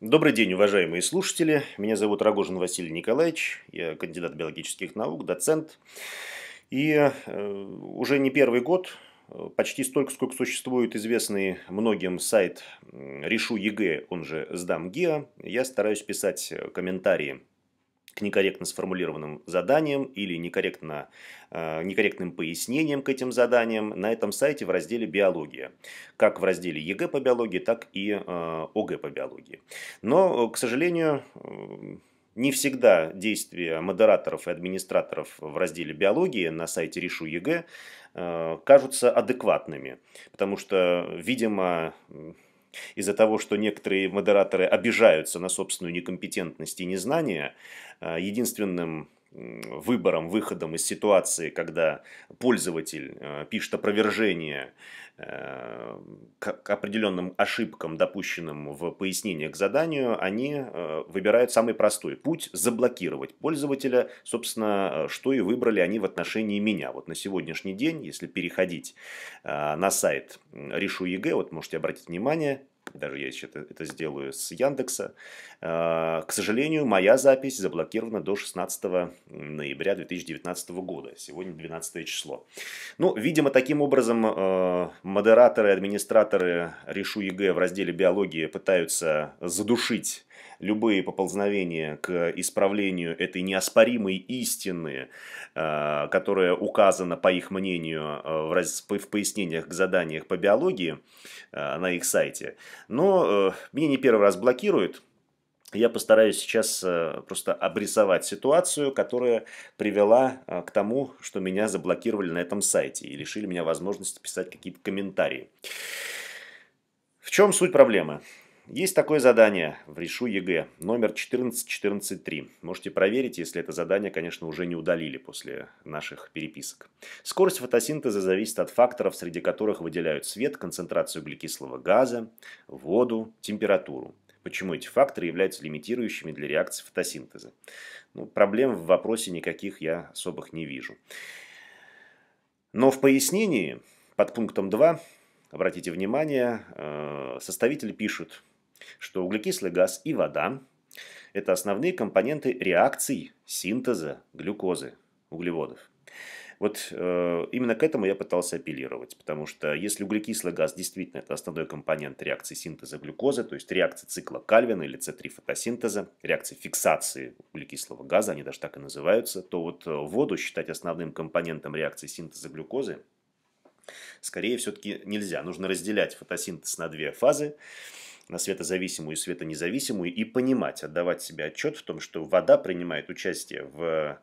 Добрый день, уважаемые слушатели. Меня зовут Рогожин Василий Николаевич. Я кандидат биологических наук, доцент. И э, уже не первый год, э, почти столько, сколько существует известный многим сайт «Решу ЕГЭ», он же «Сдам ГИА», я стараюсь писать э, комментарии к некорректно сформулированным заданиям или некорректно, э, некорректным пояснениям к этим заданиям на этом сайте в разделе «Биология». Как в разделе ЕГЭ по биологии, так и э, ОГЭ по биологии. Но, э, к сожалению, не всегда действия модераторов и администраторов в разделе биологии на сайте «Решу ЕГЭ» кажутся адекватными, потому что, видимо, из-за того, что некоторые модераторы обижаются на собственную некомпетентность и незнание, э, единственным выбором, выходом из ситуации, когда пользователь э, пишет опровержение э, к определенным ошибкам, допущенным в пояснении к заданию, они выбирают самый простой путь – заблокировать пользователя. Собственно, что и выбрали они в отношении меня. Вот на сегодняшний день, если переходить на сайт «Решу ЕГЭ», вот можете обратить внимание, даже я сейчас это, это сделаю с Яндекса. А, к сожалению, моя запись заблокирована до 16 ноября 2019 года. Сегодня 12 число. Ну, видимо, таким образом э, модераторы, администраторы Решу ЕГЭ в разделе биологии пытаются задушить любые поползновения к исправлению этой неоспоримой истины, а, которая указана, по их мнению, а, в пояснениях к заданиях по биологии а, на их сайте. Но э, меня не первый раз блокируют, я постараюсь сейчас э, просто обрисовать ситуацию, которая привела к тому, что меня заблокировали на этом сайте и лишили меня возможности писать какие-то комментарии. В чем суть проблемы? Есть такое задание в Решу ЕГЭ, номер 14143. Можете проверить, если это задание, конечно, уже не удалили после наших переписок. Скорость фотосинтеза зависит от факторов, среди которых выделяют свет, концентрацию углекислого газа, воду, температуру. Почему эти факторы являются лимитирующими для реакции фотосинтеза? Ну, проблем в вопросе никаких я особых не вижу. Но в пояснении под пунктом 2, обратите внимание, э, составители пишут, что углекислый газ и вода – это основные компоненты реакций синтеза глюкозы, углеводов. Вот э, именно к этому я пытался апеллировать, потому что если углекислый газ действительно это основной компонент реакции синтеза глюкозы, то есть реакции цикла Кальвина или С3 фотосинтеза, реакции фиксации углекислого газа, они даже так и называются, то вот э, воду считать основным компонентом реакции синтеза глюкозы скорее все-таки нельзя. Нужно разделять фотосинтез на две фазы на светозависимую и светонезависимую и понимать, отдавать себе отчет в том, что вода принимает участие в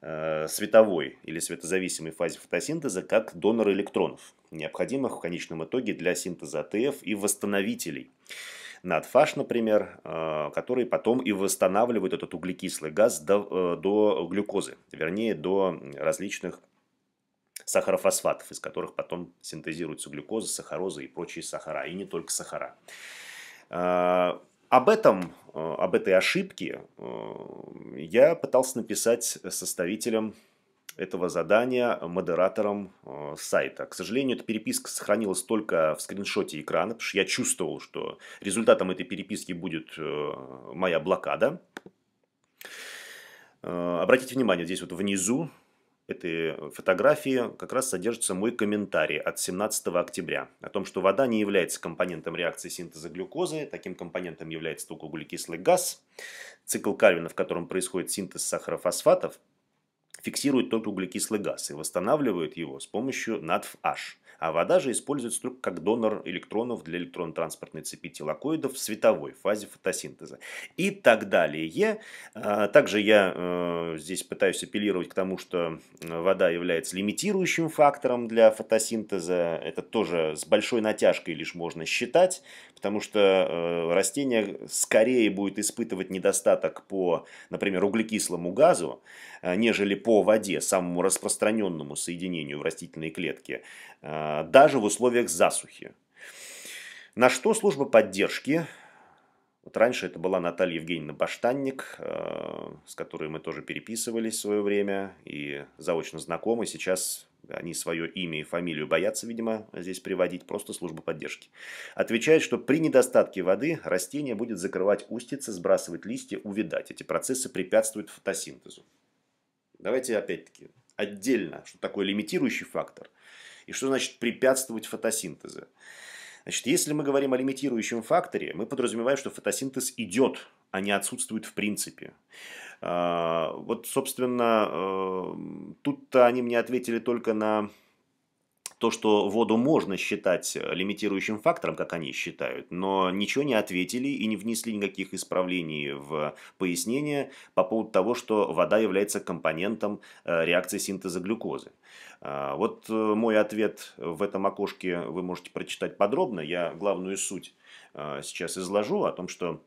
э, световой или светозависимой фазе фотосинтеза как донор электронов, необходимых в конечном итоге для синтеза АТФ и восстановителей. Надфаш, например, э, которые потом и восстанавливают этот углекислый газ до, э, до глюкозы, вернее, до различных сахарофосфатов, из которых потом синтезируется глюкоза, сахароза и прочие сахара, и не только сахара. Э, об этом, э, об этой ошибке э, я пытался написать составителям этого задания модератором э, сайта. К сожалению, эта переписка сохранилась только в скриншоте экрана, потому что я чувствовал, что результатом этой переписки будет э, моя блокада. Э, обратите внимание, здесь вот внизу этой э, фотографии как раз содержится мой комментарий от 17 октября о том, что вода не является компонентом реакции синтеза глюкозы, таким компонентом является только углекислый газ. Цикл Кальвина, в котором происходит синтез сахарофосфатов, фиксирует только углекислый газ и восстанавливает его с помощью НАДФ-H. А вода же используется только как донор электронов для электронно-транспортной цепи телокоидов в световой фазе фотосинтеза. И так далее. А, также я э, здесь пытаюсь апеллировать к тому, что э, вода является лимитирующим фактором для фотосинтеза. Это тоже с большой натяжкой лишь можно считать, потому что э, растение скорее будет испытывать недостаток по, например, углекислому газу, нежели по по воде, самому распространенному соединению в растительной клетке, э, даже в условиях засухи. На что служба поддержки вот раньше это была Наталья Евгеньевна Баштанник, э, с которой мы тоже переписывались в свое время и заочно знакомы. Сейчас они свое имя и фамилию боятся, видимо, здесь приводить, просто служба поддержки. Отвечает, что при недостатке воды растение будет закрывать устицы, сбрасывать листья, увядать. Эти процессы препятствуют фотосинтезу. Давайте опять-таки отдельно, что такое лимитирующий фактор и что значит препятствовать фотосинтезу. Значит, если мы говорим о лимитирующем факторе, мы подразумеваем, что фотосинтез идет, а не отсутствует в принципе. А, вот, собственно, э, тут-то они мне ответили только на то, что воду можно считать э, лимитирующим фактором, как они считают, но ничего не ответили и не внесли никаких исправлений в пояснение по поводу того, что вода является компонентом э, реакции синтеза глюкозы. А, вот э, мой ответ в этом окошке вы можете прочитать подробно. Я главную суть сейчас изложу о том, что,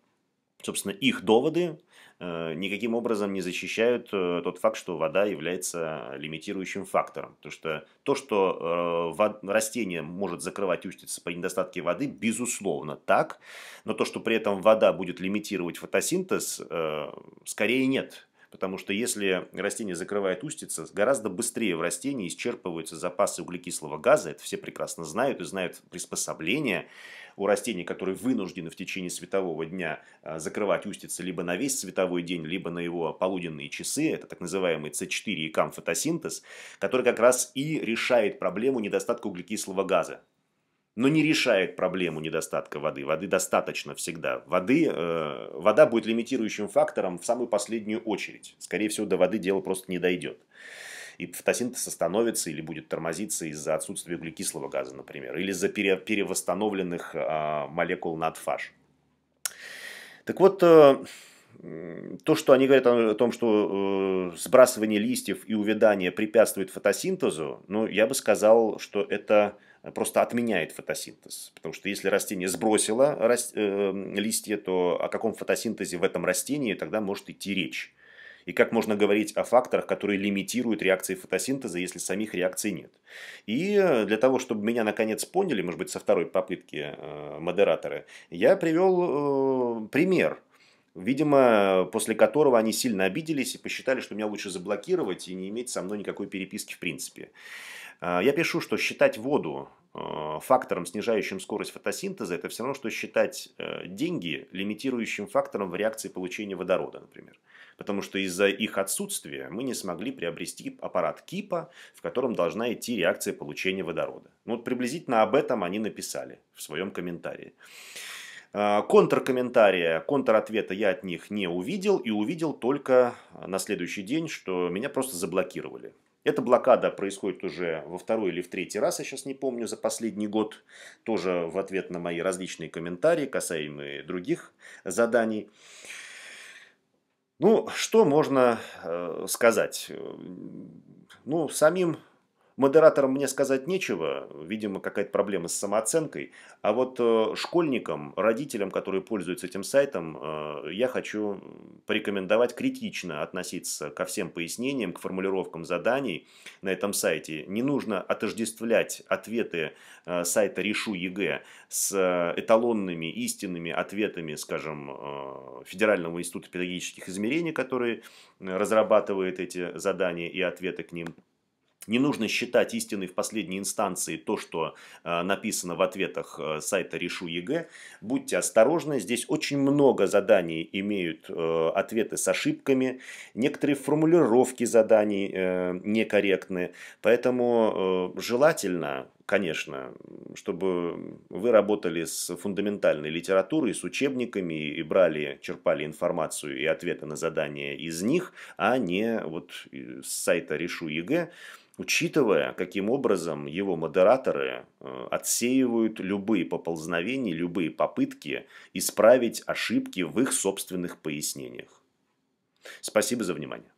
собственно, их доводы Э, никаким образом не защищают э, тот факт, что вода является лимитирующим фактором. Потому что то, что э, растение может закрывать устицы по недостатке воды, безусловно так, но то, что при этом вода будет лимитировать фотосинтез, скорее нет. Потому что если растение закрывает устицы, гораздо быстрее в растении исчерпываются запасы углекислого газа. Это все прекрасно знают и знают приспособления у растений, которые вынуждены в течение светового дня а, закрывать устицы либо на весь световой день, либо на его полуденные часы. Это так называемый С4 и кам фотосинтез, который как раз и решает проблему недостатка углекислого газа но не решает проблему недостатка воды. Воды достаточно всегда. Воды, э, вода будет лимитирующим фактором в самую последнюю очередь. Скорее всего, до воды дело просто не дойдет. И фотосинтез остановится или будет тормозиться из-за отсутствия углекислого газа, например, или из-за пере, перевосстановленных э, молекул надфаж. Так вот, э, то, что они говорят о том, что э, сбрасывание листьев и увядание препятствует фотосинтезу, ну, я бы сказал, что это просто отменяет фотосинтез. Потому что если растение сбросило э, листья, то о каком фотосинтезе в этом растении тогда может идти речь? И как можно говорить о факторах, которые лимитируют реакции фотосинтеза, если самих реакций нет. И для того, чтобы меня наконец поняли, может быть, со второй попытки э, модераторы, я привел э, пример – видимо, после которого они сильно обиделись и посчитали, что меня лучше заблокировать и не иметь со мной никакой переписки в принципе. А, я пишу, что считать воду э, фактором, снижающим скорость фотосинтеза, это все равно, что считать э, деньги лимитирующим фактором в реакции получения водорода, например. Потому что из-за их отсутствия мы не смогли приобрести аппарат КИПа, в котором должна идти реакция получения водорода. Ну вот приблизительно об этом они написали в своем комментарии. А, контркомментария, контратвета я от них не увидел и увидел только а, на следующий день, что меня просто заблокировали. Эта блокада происходит уже во второй или в третий раз, я сейчас не помню, за последний год. Тоже в ответ на мои различные комментарии, касаемые других заданий. Ну, что можно э, сказать? Э, ну, самим Модераторам мне сказать нечего, видимо, какая-то проблема с самооценкой. А вот э, школьникам, родителям, которые пользуются этим сайтом, э, я хочу порекомендовать критично относиться ко всем пояснениям, к формулировкам заданий на этом сайте. Не нужно отождествлять ответы э, сайта «Решу ЕГЭ» с эталонными, истинными ответами, скажем, Федерального института педагогических измерений, который разрабатывает эти задания и ответы к ним. Не нужно считать истиной в последней инстанции то, что э, написано в ответах э, сайта Решу ЕГЭ. Будьте осторожны, здесь очень много заданий имеют э, ответы с ошибками, некоторые формулировки заданий э, некорректны, поэтому э, желательно конечно, чтобы вы работали с фундаментальной литературой, с учебниками и брали, черпали информацию и ответы на задания из них, а не вот э, с сайта Решу ЕГЭ учитывая, каким образом его модераторы э, отсеивают любые поползновения, любые попытки исправить ошибки в их собственных пояснениях. Спасибо за внимание.